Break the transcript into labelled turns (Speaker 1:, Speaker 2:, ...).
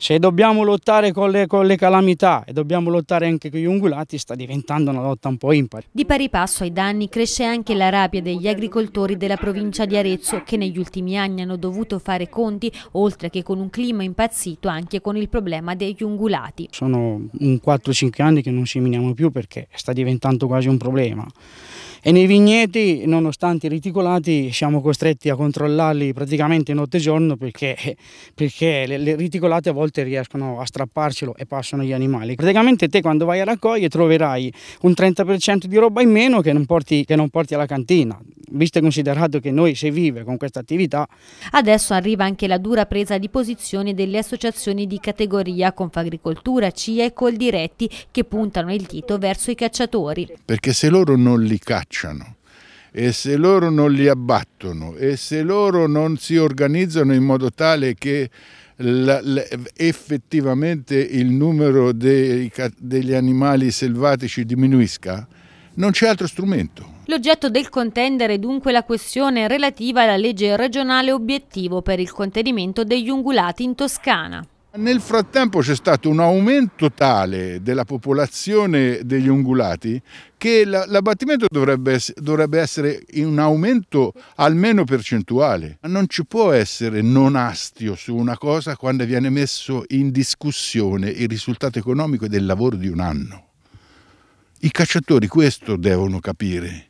Speaker 1: Se dobbiamo lottare con le, con le, calamità e dobbiamo lottare anche con gli ungulati sta diventando una lotta un po' impari.
Speaker 2: Di pari passo ai danni cresce anche la rabbia degli agricoltori della provincia di Arezzo che negli ultimi anni hanno dovuto fare conti oltre che con un clima impazzito anche con il problema degli ungulati.
Speaker 1: Sono 4-5 anni che non seminiamo più perché sta diventando quasi un problema e nei vigneti nonostante i reticolati siamo costretti a controllarli praticamente notte e giorno perché, perché le, le, reticolate a volte riescono a strapparcelo e passano gli animali. Praticamente te quando vai a raccogliere troverai un 30% di roba in meno che non porti, che non porti alla cantina visto e considerato che noi si vive con questa attività.
Speaker 2: Adesso arriva anche la dura presa di posizione delle associazioni di categoria Confagricoltura, CIA e Coldiretti che puntano il dito verso i cacciatori.
Speaker 3: Perché se loro non li cacciano e se loro non li abbattono e se loro non si organizzano in modo tale che effettivamente il numero dei, degli animali selvatici diminuisca, non c'è altro strumento.
Speaker 2: L'oggetto del contendere è dunque la questione relativa alla legge regionale obiettivo per il contenimento degli ungulati in Toscana.
Speaker 3: Nel frattempo c'è stato un aumento tale della popolazione degli ungulati che l'abbattimento dovrebbe, dovrebbe essere un aumento almeno percentuale. Non ci può essere non astio su una cosa quando viene messo in discussione il risultato economico del lavoro di un anno.
Speaker 1: I cacciatori questo devono capire.